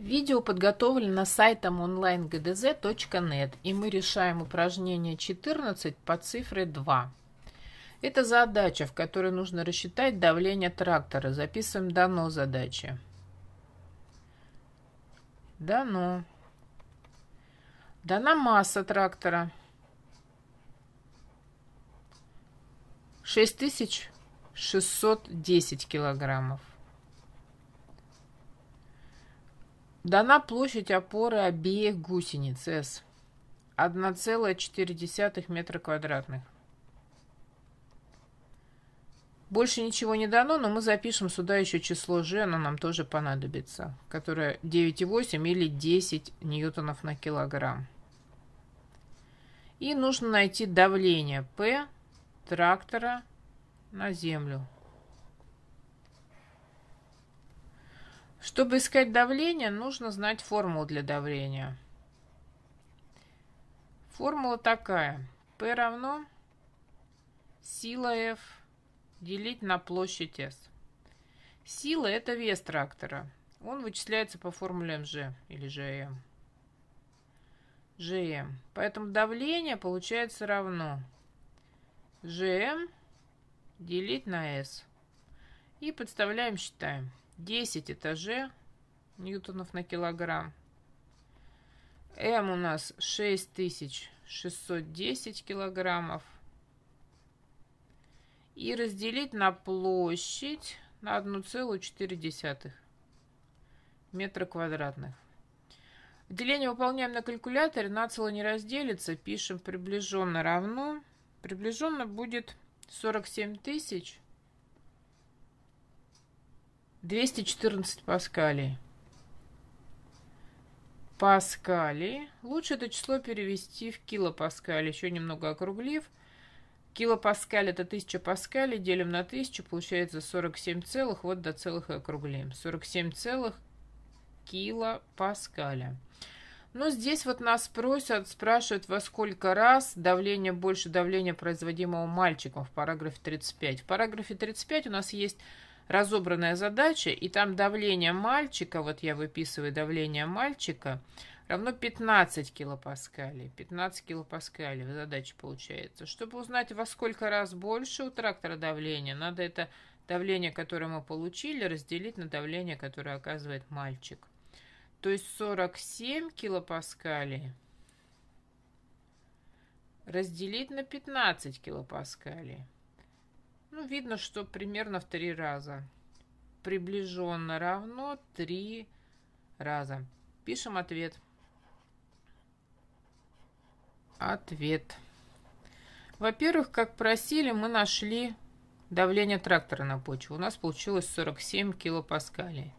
Видео подготовлено сайтом onlinegdz.net и мы решаем упражнение 14 по цифре 2. Это задача, в которой нужно рассчитать давление трактора. Записываем дано задачи. Дано. Дана масса трактора. 6610 килограммов. Дана площадь опоры обеих гусениц S 1,4 метра квадратных. Больше ничего не дано, но мы запишем сюда еще число g, оно нам тоже понадобится, которое 9,8 или 10 ньютонов на килограмм. И нужно найти давление P трактора на землю. Чтобы искать давление, нужно знать формулу для давления. Формула такая. P равно сила F делить на площадь S. Сила – это вес трактора. Он вычисляется по формуле МЖ или ЖМ. ЖМ. Поэтому давление получается равно ЖМ делить на S. И подставляем, считаем. 10 этаже ньютонов на килограмм. М у нас 6610 килограммов. И разделить на площадь на 1,4 метра квадратных. Деление выполняем на калькуляторе, нацело не разделится, пишем приближенно равно. Приближенно будет 47 тысяч 214 паскалей. Паскали. Лучше это число перевести в килопаскали, еще немного округлив. Килопаскаль это 1000 паскалей, делим на 1000, получается 47 целых, вот до целых и округлим. 47 целых килопаскаля. Но здесь вот нас просят, спрашивают, во сколько раз давление больше давления, производимого мальчиком в параграфе 35. В параграфе 35 у нас есть разобранная задача, и там давление мальчика, вот я выписываю давление мальчика, равно 15 килопаскалей. 15 килопаскалей в задаче получается. Чтобы узнать, во сколько раз больше у трактора давление, надо это давление, которое мы получили, разделить на давление, которое оказывает мальчик. То есть 47 килопаскалей разделить на 15 килопаскалей. Ну, видно, что примерно в три раза. Приближенно равно три раза. Пишем ответ. Ответ. Во-первых, как просили, мы нашли давление трактора на почву. У нас получилось 47 килопаскалей.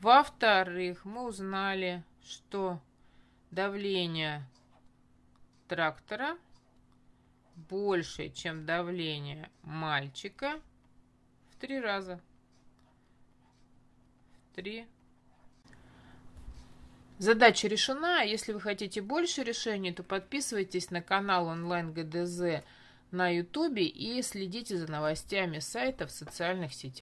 Во-вторых, мы узнали, что давление трактора больше, чем давление мальчика в три раза. В три Задача решена. Если вы хотите больше решений, то подписывайтесь на канал онлайн ГДЗ на YouTube и следите за новостями сайта в социальных сетях.